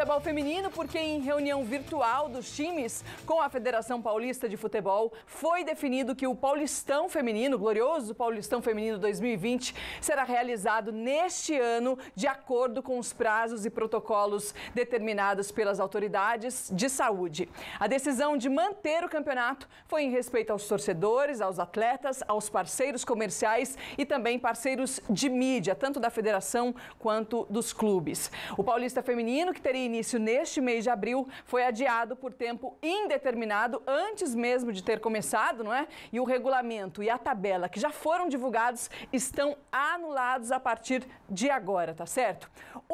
futebol feminino, porque em reunião virtual dos times com a Federação Paulista de Futebol, foi definido que o Paulistão Feminino, glorioso Paulistão Feminino 2020, será realizado neste ano, de acordo com os prazos e protocolos determinados pelas autoridades de saúde. A decisão de manter o campeonato foi em respeito aos torcedores, aos atletas, aos parceiros comerciais e também parceiros de mídia, tanto da federação quanto dos clubes. O Paulista Feminino, que teria início neste mês de abril foi adiado por tempo indeterminado, antes mesmo de ter começado, não é? E o regulamento e a tabela que já foram divulgados estão anulados a partir de agora, tá certo?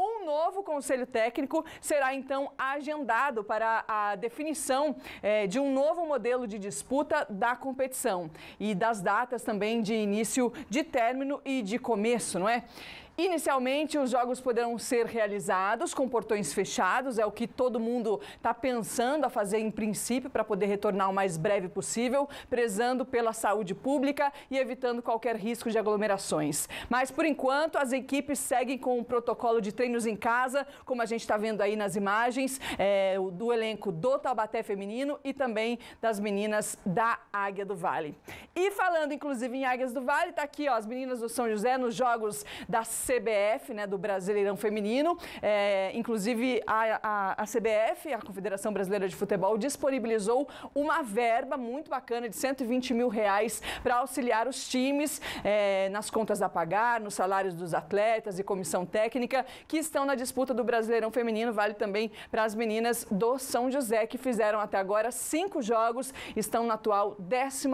Um novo conselho técnico será então agendado para a definição eh, de um novo modelo de disputa da competição e das datas também de início, de término e de começo, não é? Inicialmente, os jogos poderão ser realizados com portões fechados, é o que todo mundo está pensando a fazer em princípio para poder retornar o mais breve possível, prezando pela saúde pública e evitando qualquer risco de aglomerações. Mas, por enquanto, as equipes seguem com o protocolo de treinos em casa, como a gente está vendo aí nas imagens, é, do elenco do Taubaté Feminino e também das meninas da Águia do Vale. E falando, inclusive, em Águias do Vale, está aqui ó, as meninas do São José nos jogos das CBF, né, do Brasileirão Feminino. É, inclusive, a, a, a, CBF, a Confederação Brasileira de Futebol, disponibilizou uma verba muito bacana de 120 mil reais para auxiliar os times é, nas contas a pagar, nos salários dos atletas e comissão técnica que estão na disputa do Brasileirão Feminino. Vale também para as meninas do São José, que fizeram até agora cinco jogos, estão na atual 11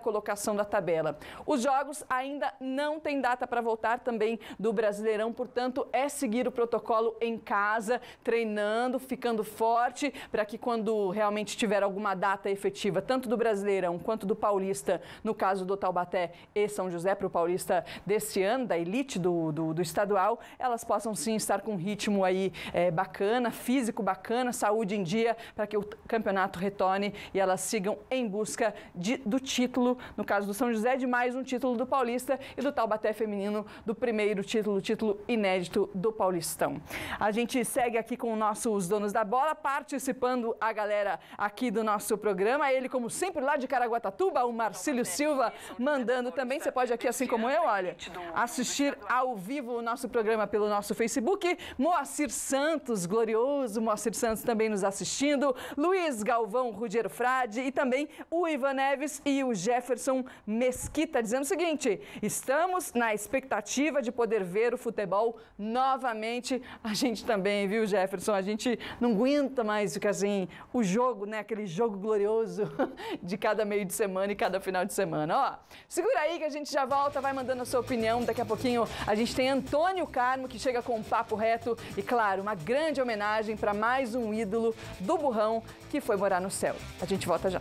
colocação da tabela. Os jogos ainda não têm data para voltar também do do Brasileirão, portanto, é seguir o protocolo em casa, treinando, ficando forte, para que quando realmente tiver alguma data efetiva, tanto do Brasileirão quanto do Paulista, no caso do Taubaté e São José, para o Paulista desse ano, da elite do, do, do, estadual, elas possam sim estar com um ritmo aí é, bacana, físico bacana, saúde em dia, para que o campeonato retorne e elas sigam em busca de, do título, no caso do São José, de mais um título do Paulista e do Taubaté Feminino do primeiro título título, título inédito do Paulistão. A gente segue aqui com o nosso Os Donos da Bola, participando a galera aqui do nosso programa. Ele, como sempre, lá de Caraguatatuba, o Marcílio Silva, mandando também. Você pode aqui, assim como eu, olha, assistir ao vivo o nosso programa pelo nosso Facebook. Moacir Santos, glorioso Moacir Santos também nos assistindo. Luiz Galvão Rudiero Frade e também o Ivan Neves e o Jefferson Mesquita, dizendo o seguinte: estamos na expectativa de poder ver o futebol novamente. A gente também, viu, Jefferson? A gente não aguenta mais ficar assim, o jogo, né? Aquele jogo glorioso de cada meio de semana e cada final de semana. Ó, segura aí que a gente já volta, vai mandando a sua opinião. Daqui a pouquinho a gente tem Antônio Carmo que chega com um papo reto e, claro, uma grande homenagem para mais um ídolo do burrão que foi morar no céu. A gente volta já.